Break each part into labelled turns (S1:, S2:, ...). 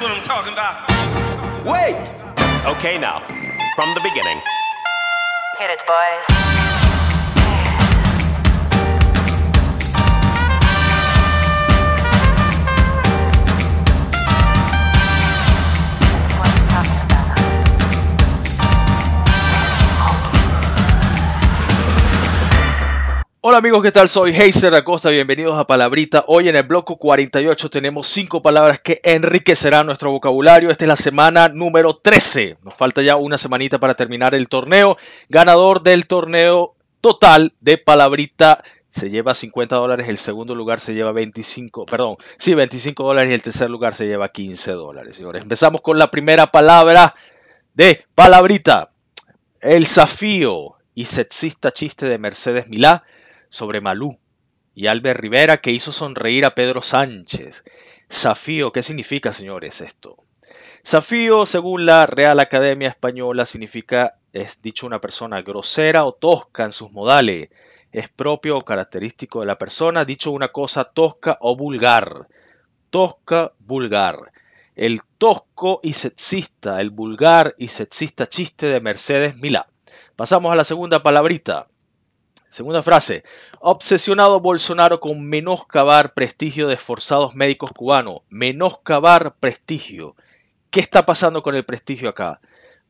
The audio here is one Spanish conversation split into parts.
S1: what I'm talking about. Wait! Okay, now, from the beginning. Hit it, boys. Hola amigos, ¿qué tal? Soy Heiser Acosta, bienvenidos a Palabrita. Hoy en el Bloco 48 tenemos 5 palabras que enriquecerán nuestro vocabulario. Esta es la semana número 13. Nos falta ya una semanita para terminar el torneo. Ganador del torneo total de Palabrita se lleva 50 dólares, el segundo lugar se lleva 25, perdón, sí, 25 dólares y el tercer lugar se lleva 15 dólares, señores. Empezamos con la primera palabra de Palabrita. El zafío y sexista chiste de Mercedes Milá sobre Malú, y Albert Rivera que hizo sonreír a Pedro Sánchez. Zafío, ¿qué significa, señores, esto? Zafío, según la Real Academia Española, significa, es dicho, una persona grosera o tosca en sus modales. Es propio o característico de la persona, dicho una cosa tosca o vulgar. Tosca, vulgar. El tosco y sexista, el vulgar y sexista chiste de Mercedes Milá. Pasamos a la segunda palabrita. Segunda frase. Obsesionado Bolsonaro con menoscabar prestigio de esforzados médicos cubanos. Menoscabar prestigio. ¿Qué está pasando con el prestigio acá?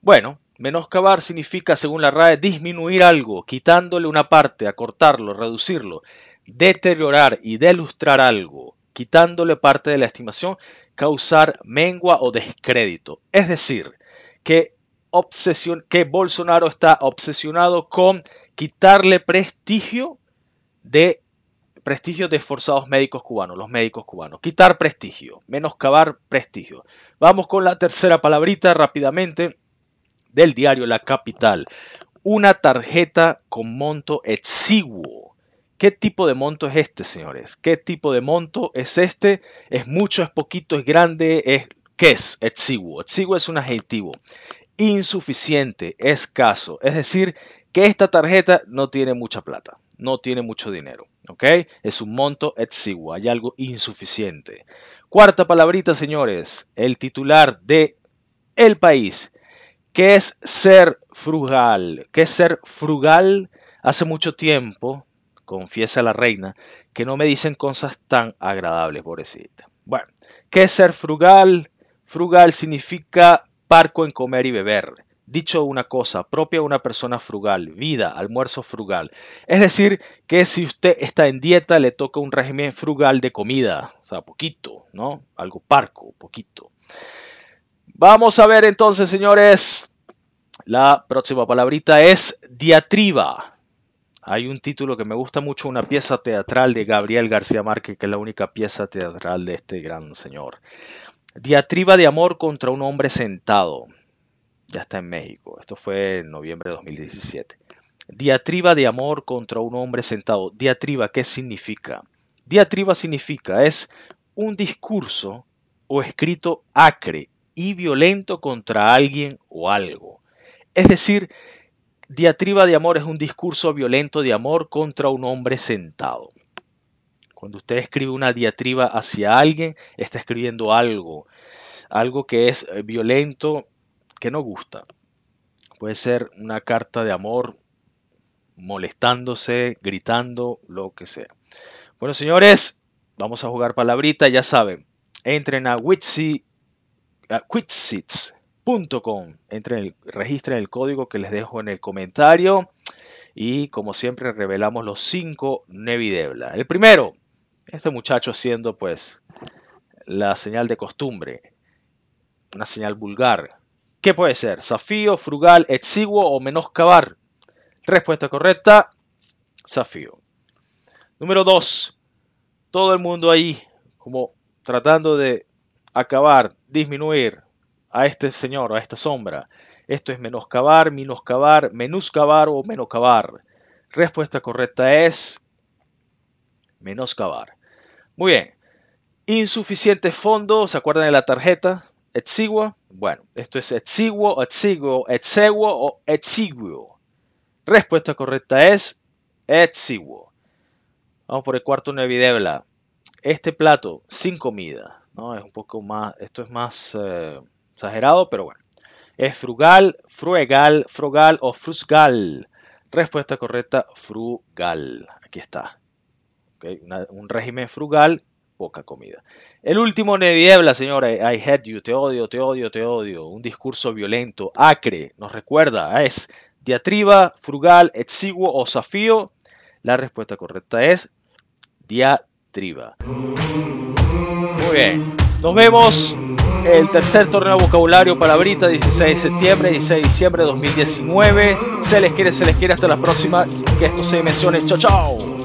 S1: Bueno, menoscabar significa, según la RAE, disminuir algo, quitándole una parte, acortarlo, reducirlo, deteriorar y delustrar algo, quitándole parte de la estimación, causar mengua o descrédito. Es decir, que, que Bolsonaro está obsesionado con quitarle prestigio de prestigio de esforzados médicos cubanos, los médicos cubanos. Quitar prestigio, menoscabar prestigio. Vamos con la tercera palabrita rápidamente del diario La Capital. Una tarjeta con monto exiguo. ¿Qué tipo de monto es este, señores? ¿Qué tipo de monto es este? ¿Es mucho, es poquito, es grande? Es, ¿Qué es exiguo? Exiguo es un adjetivo. Insuficiente, escaso. Es decir, que esta tarjeta no tiene mucha plata, no tiene mucho dinero, ¿ok? Es un monto exiguo, hay algo insuficiente. Cuarta palabrita, señores, el titular de El País. que es ser frugal? ¿Qué es ser frugal? Hace mucho tiempo, confiesa la reina, que no me dicen cosas tan agradables, pobrecita. Bueno, ¿qué es ser frugal? Frugal significa parco en comer y beber dicho una cosa, propia a una persona frugal, vida, almuerzo frugal. Es decir, que si usted está en dieta, le toca un régimen frugal de comida, o sea, poquito, ¿no? Algo parco, poquito. Vamos a ver entonces, señores, la próxima palabrita es diatriba. Hay un título que me gusta mucho, una pieza teatral de Gabriel García Márquez, que es la única pieza teatral de este gran señor. Diatriba de amor contra un hombre sentado ya está en México. Esto fue en noviembre de 2017. Diatriba de amor contra un hombre sentado. Diatriba, ¿qué significa? Diatriba significa es un discurso o escrito acre y violento contra alguien o algo. Es decir, diatriba de amor es un discurso violento de amor contra un hombre sentado. Cuando usted escribe una diatriba hacia alguien, está escribiendo algo, algo que es violento que no gusta. Puede ser una carta de amor, molestándose, gritando, lo que sea. Bueno, señores, vamos a jugar palabrita, ya saben. Entren a Witsi, quitsits.com. Entren, registren el código que les dejo en el comentario. Y como siempre, revelamos los cinco Nevidebla. El primero, este muchacho haciendo pues la señal de costumbre, una señal vulgar, ¿Qué puede ser? ¿Zafío, frugal, exiguo o menoscabar? Respuesta correcta, zafío. Número 2. Todo el mundo ahí como tratando de acabar, disminuir a este señor, a esta sombra. Esto es menoscabar, menoscabar, menuscabar o menoscabar. Respuesta correcta es menoscabar. Muy bien. Insuficientes fondos, ¿se acuerdan de la tarjeta? Exiguo. Bueno, esto es exiguo, exiguo, exiguo o exiguo. Respuesta correcta es exiguo. Vamos por el cuarto nevidebla. Este plato sin comida, ¿no? Es un poco más, esto es más eh, exagerado, pero bueno. Es frugal, fruegal, frugal o frusgal. Respuesta correcta, frugal. Aquí está. un régimen frugal poca comida. El último neviebla señora, I hate you, te odio, te odio, te odio. Un discurso violento, acre, nos recuerda, ah, es diatriba, frugal, exiguo o zafío. La respuesta correcta es diatriba. Muy bien, nos vemos. El tercer torneo de vocabulario para Brita, 16 de septiembre, 16 de diciembre de 2019. Se les quiere, se les quiere. Hasta la próxima. Que esto se mencione. Chao, chao.